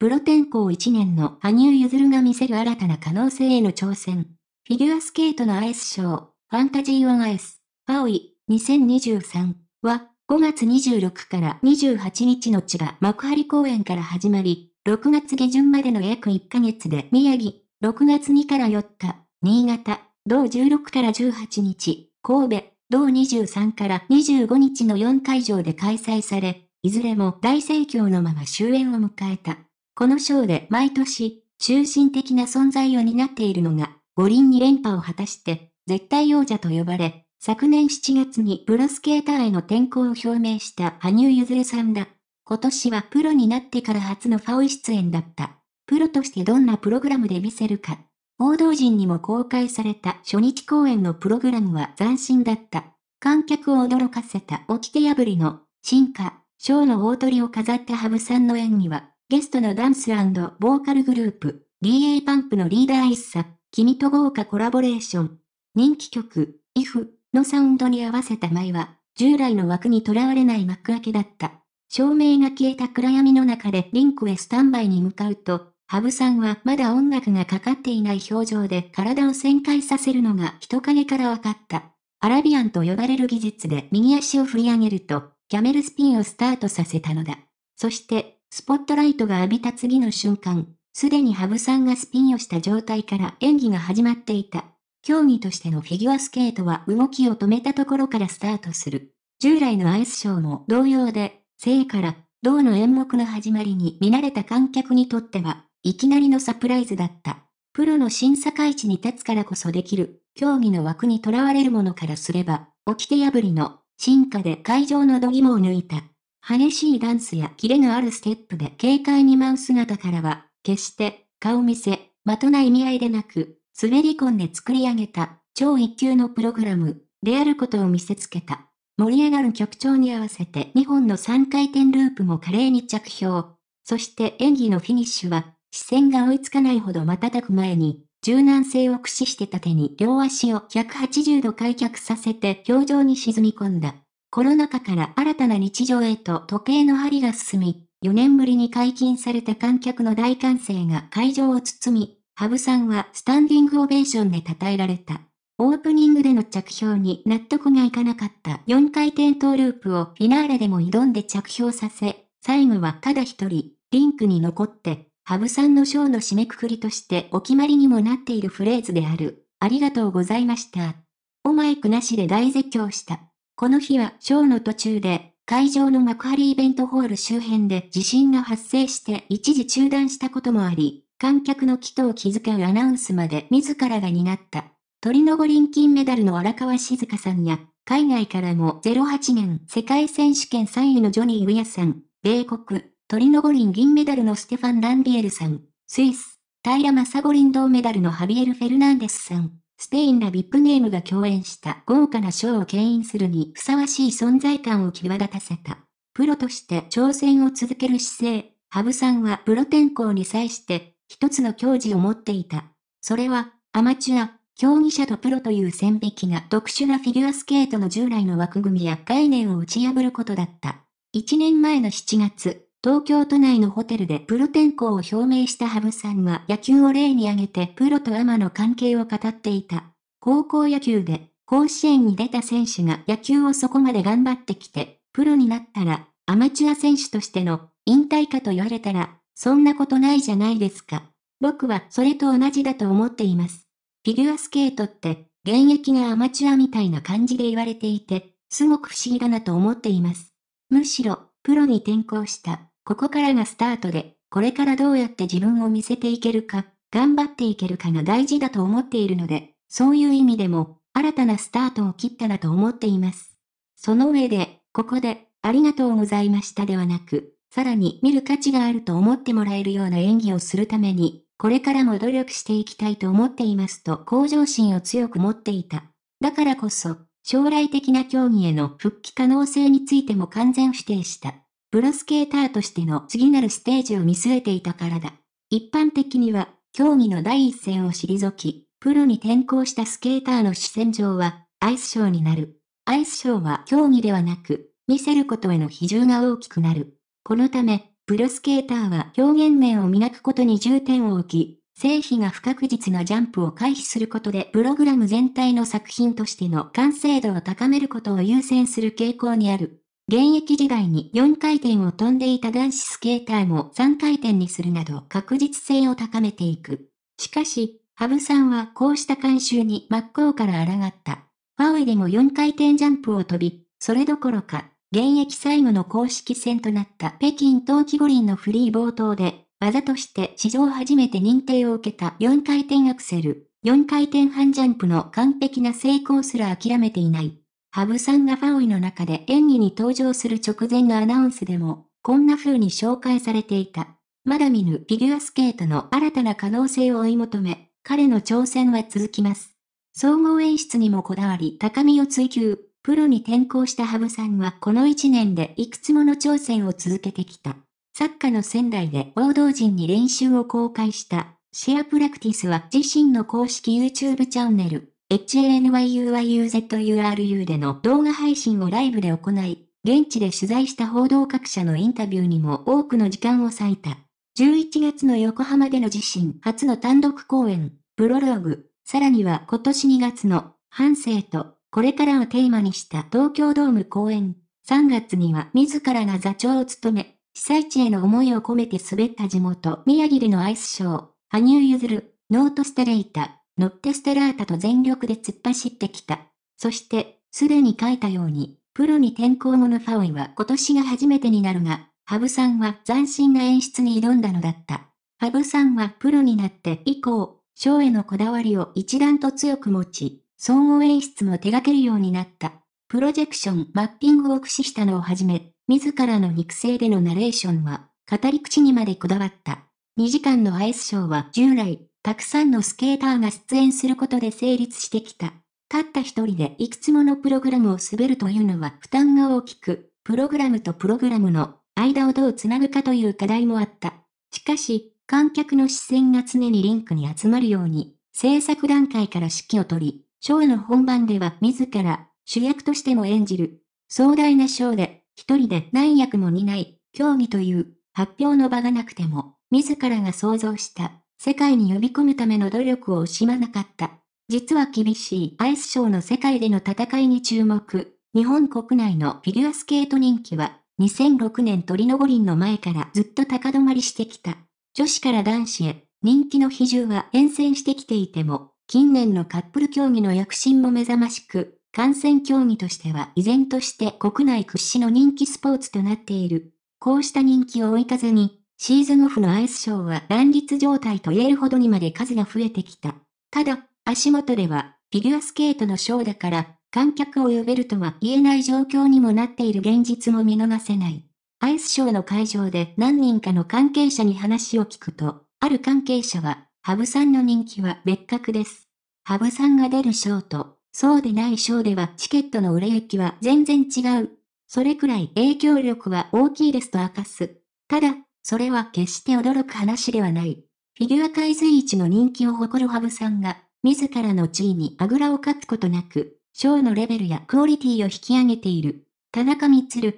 プロ転向1年の羽生結弦が見せる新たな可能性への挑戦。フィギュアスケートのアイスショー、ファンタジー・オン・アイス、オイ、2023は5月26から28日の千葉幕張公演から始まり、6月下旬までの約1ヶ月で宮城、6月2から4日、新潟、同16から18日、神戸、同23から25日の4会場で開催され、いずれも大盛況のまま終演を迎えた。この賞で毎年、中心的な存在を担っているのが、五輪に連覇を果たして、絶対王者と呼ばれ、昨年7月にプロスケーターへの転向を表明した羽生結弦さんだ。今年はプロになってから初のファオ出演だった。プロとしてどんなプログラムで見せるか。報道陣にも公開された初日公演のプログラムは斬新だった。観客を驚かせた掟破りの進化、ショーの大鳥を飾った羽生さんの演技はゲストのダンスボーカルグループ、DA パンプのリーダー一茶、君と豪華コラボレーション。人気曲、IF のサウンドに合わせた舞は、従来の枠にとらわれない幕開けだった。照明が消えた暗闇の中でリンクへスタンバイに向かうと、ハブさんはまだ音楽がかかっていない表情で体を旋回させるのが人影から分かった。アラビアンと呼ばれる技術で右足を振り上げると、キャメルスピンをスタートさせたのだ。そして、スポットライトが浴びた次の瞬間、すでに羽生さんがスピンをした状態から演技が始まっていた。競技としてのフィギュアスケートは動きを止めたところからスタートする。従来のアイスショーも同様で、生から銅の演目の始まりに見慣れた観客にとっては、いきなりのサプライズだった。プロの審査会地に立つからこそできる、競技の枠にとらわれるものからすれば、起きて破りの進化で会場の度肝を抜いた。激しいダンスやキレのあるステップで軽快に舞う姿からは、決して顔見せ、的な意味合いでなく、滑り込んで作り上げた超一級のプログラムであることを見せつけた。盛り上がる曲調に合わせて2本の3回転ループも華麗に着氷。そして演技のフィニッシュは、視線が追いつかないほど瞬く前に、柔軟性を駆使して縦に両足を180度開脚させて表情に沈み込んだ。コロナ禍から新たな日常へと時計の針が進み、4年ぶりに解禁された観客の大歓声が会場を包み、ハブさんはスタンディングオベーションで称えられた。オープニングでの着氷に納得がいかなかった4回転トーループをフィナーレでも挑んで着氷させ、最後はただ一人、リンクに残って、ハブさんのショーの締めくくりとしてお決まりにもなっているフレーズである、ありがとうございました。おマイクなしで大絶叫した。この日はショーの途中で、会場の幕張イベントホール周辺で地震が発生して一時中断したこともあり、観客の祈祷を気遣うアナウンスまで自らが担った。鳥の五輪金メダルの荒川静香さんや、海外からも08年世界選手権3位のジョニー・ウィアさん、米国、鳥の五輪銀メダルのステファン・ランビエルさん、スイス、平正五輪銅メダルのハビエル・フェルナンデスさん、スペインらビッグネームが共演した豪華なショーを牽引するにふさわしい存在感を際立たせた。プロとして挑戦を続ける姿勢、羽生さんはプロ転向に際して一つの教示を持っていた。それはアマチュア、競技者とプロという線引きが特殊なフィギュアスケートの従来の枠組みや概念を打ち破ることだった。1年前の7月、東京都内のホテルでプロ転向を表明した羽生さんは野球を例に挙げてプロとアマの関係を語っていた。高校野球で甲子園に出た選手が野球をそこまで頑張ってきて、プロになったらアマチュア選手としての引退かと言われたら、そんなことないじゃないですか。僕はそれと同じだと思っています。フィギュアスケートって現役がアマチュアみたいな感じで言われていて、すごく不思議だなと思っています。むしろ、プロに転向したここからがスタートで、これからどうやって自分を見せていけるか、頑張っていけるかが大事だと思っているので、そういう意味でも、新たなスタートを切ったらと思っています。その上で、ここで、ありがとうございましたではなく、さらに見る価値があると思ってもらえるような演技をするために、これからも努力していきたいと思っていますと向上心を強く持っていた。だからこそ、将来的な競技への復帰可能性についても完全否定した。プロスケーターとしての次なるステージを見据えていたからだ。一般的には、競技の第一線を退き、プロに転向したスケーターの視線上は、アイスショーになる。アイスショーは競技ではなく、見せることへの比重が大きくなる。このため、プロスケーターは表現面を磨くことに重点を置き、成否が不確実なジャンプを回避することでプログラム全体の作品としての完成度を高めることを優先する傾向にある。現役時代に4回転を飛んでいた男子スケーターも3回転にするなど確実性を高めていく。しかし、羽生さんはこうした慣習に真っ向から抗った。ファウイでも4回転ジャンプを飛び、それどころか、現役最後の公式戦となった北京冬季五輪のフリー冒頭で、技として史上初めて認定を受けた4回転アクセル、4回転半ジャンプの完璧な成功すら諦めていない。ハブさんがファオイの中で演技に登場する直前のアナウンスでも、こんな風に紹介されていた。まだ見ぬフィギュアスケートの新たな可能性を追い求め、彼の挑戦は続きます。総合演出にもこだわり高みを追求、プロに転向したハブさんはこの1年でいくつもの挑戦を続けてきた。作家の仙台で報道陣に練習を公開したシェアプラクティスは自身の公式 YouTube チャンネル、HANYUYUZURU での動画配信をライブで行い、現地で取材した報道各社のインタビューにも多くの時間を割いた。11月の横浜での自身初の単独公演、プロローグ、さらには今年2月の、反省と、これからをテーマにした東京ドーム公演、3月には自らが座長を務め、被災地への思いを込めて滑った地元、宮城でのアイスショー、羽生結弦、ノートステレイタ、乗ってステラータと全力で突っ走ってきた。そして、すでに書いたように、プロに転向後のファオイは今年が初めてになるが、羽生さんは斬新な演出に挑んだのだった。羽生さんはプロになって以降、ショーへのこだわりを一段と強く持ち、総合演出も手掛けるようになった。プロジェクション、マッピングを駆使したのをはじめ、自らの肉声でのナレーションは、語り口にまでこだわった。2時間のアイスショーは従来、たくさんのスケーターが出演することで成立してきた。たった一人でいくつものプログラムを滑るというのは負担が大きく、プログラムとプログラムの間をどうつなぐかという課題もあった。しかし、観客の視線が常にリンクに集まるように、制作段階から指揮を取り、ショーの本番では自ら主役としても演じる。壮大なショーで、一人で何役も担い、競技という発表の場がなくても、自らが想像した世界に呼び込むための努力を惜しまなかった。実は厳しいアイスショーの世界での戦いに注目。日本国内のフィギュアスケート人気は2006年トリノ五輪の前からずっと高止まりしてきた。女子から男子へ人気の比重は変遷してきていても、近年のカップル競技の躍進も目覚ましく、感染競技としては依然として国内屈指の人気スポーツとなっている。こうした人気を追い風に、シーズンオフのアイスショーは乱立状態と言えるほどにまで数が増えてきた。ただ、足元では、フィギュアスケートのショーだから、観客を呼べるとは言えない状況にもなっている現実も見逃せない。アイスショーの会場で何人かの関係者に話を聞くと、ある関係者は、ハブさんの人気は別格です。ハブさんが出るショーと、そうでないショーではチケットの売れ行きは全然違う。それくらい影響力は大きいですと明かす。ただ、それは決して驚く話ではない。フィギュア界随一の人気を誇る羽生さんが、自らの地位にあぐらをかくことなく、ショーのレベルやクオリティを引き上げている。田中光